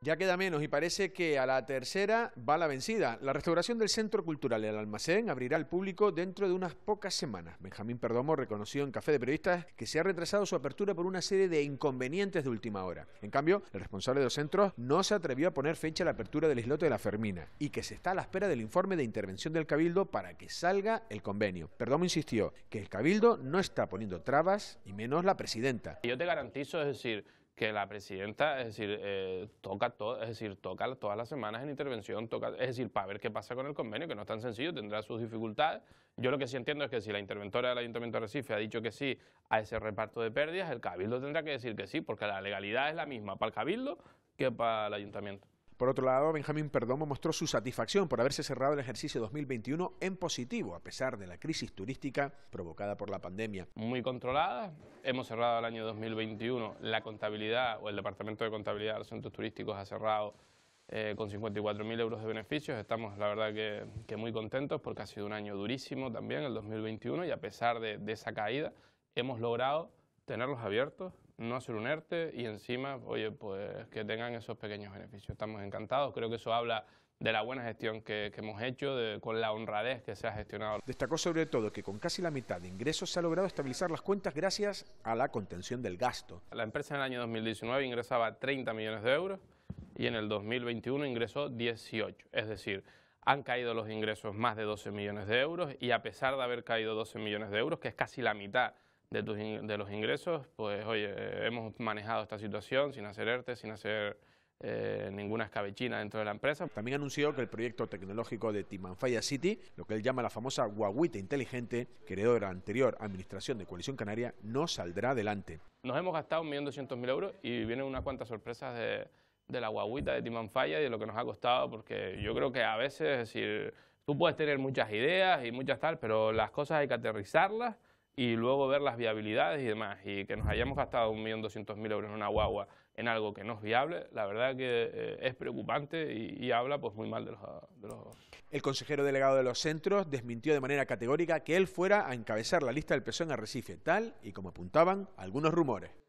Ya queda menos y parece que a la tercera va la vencida. La restauración del Centro Cultural El Almacén abrirá al público dentro de unas pocas semanas. Benjamín Perdomo reconoció en Café de Periodistas que se ha retrasado su apertura por una serie de inconvenientes de última hora. En cambio, el responsable de los centros no se atrevió a poner fecha a la apertura del islote de la Fermina y que se está a la espera del informe de intervención del Cabildo para que salga el convenio. Perdomo insistió que el Cabildo no está poniendo trabas y menos la presidenta. Yo te garantizo, es decir, que la presidenta, es decir, eh, toca todo, es decir, toca todas las semanas en intervención, toca, es decir, para ver qué pasa con el convenio, que no es tan sencillo, tendrá sus dificultades. Yo lo que sí entiendo es que si la interventora del Ayuntamiento de Recife ha dicho que sí a ese reparto de pérdidas, el Cabildo tendrá que decir que sí, porque la legalidad es la misma para el Cabildo que para el Ayuntamiento. Por otro lado, Benjamín Perdomo mostró su satisfacción por haberse cerrado el ejercicio 2021 en positivo, a pesar de la crisis turística provocada por la pandemia. Muy controlada. Hemos cerrado el año 2021. La contabilidad o el Departamento de Contabilidad de los Centros Turísticos ha cerrado eh, con 54.000 euros de beneficios. Estamos, la verdad, que, muy contentos porque ha sido un año durísimo también el 2021 y a pesar de, de esa caída, hemos logrado tenerlos abiertos no hacer un ERTE y encima, oye, pues que tengan esos pequeños beneficios. Estamos encantados, creo que eso habla de la buena gestión que, hemos hecho, con la honradez que se ha gestionado. Destacó sobre todo que con casi la mitad de ingresos se ha logrado estabilizar las cuentas gracias a la contención del gasto. La empresa en el año 2019 ingresaba 30 millones de euros y en el 2021 ingresó 18, es decir, han caído los ingresos más de 12 millones de euros y a pesar de haber caído 12 millones de euros, que es casi la mitad de, los ingresos, pues oye, hemos manejado esta situación sin hacer ERTE, sin hacer eh, ninguna escabechina dentro de la empresa. También anunció que el proyecto tecnológico de Timanfaya City, lo que él llama la famosa guaguita inteligente, que heredó la anterior administración de Coalición Canaria, no saldrá adelante. Nos hemos gastado 1.200.000 euros y vienen unas cuantas sorpresas de, de la guaguita de Timanfaya y de lo que nos ha costado, porque yo creo que a veces, es decir, tú puedes tener muchas ideas y muchas tal, pero las cosas hay que aterrizarlas y luego ver las viabilidades y demás. Y que nos hayamos gastado 1.200.000 euros en una guagua en algo que no es viable, la verdad que eh, es preocupante y, habla pues muy mal de los, de los... El consejero delegado de los centros desmintió de manera categórica que él fuera a encabezar la lista del PSOE en Arrecife, tal y como apuntaban algunos rumores.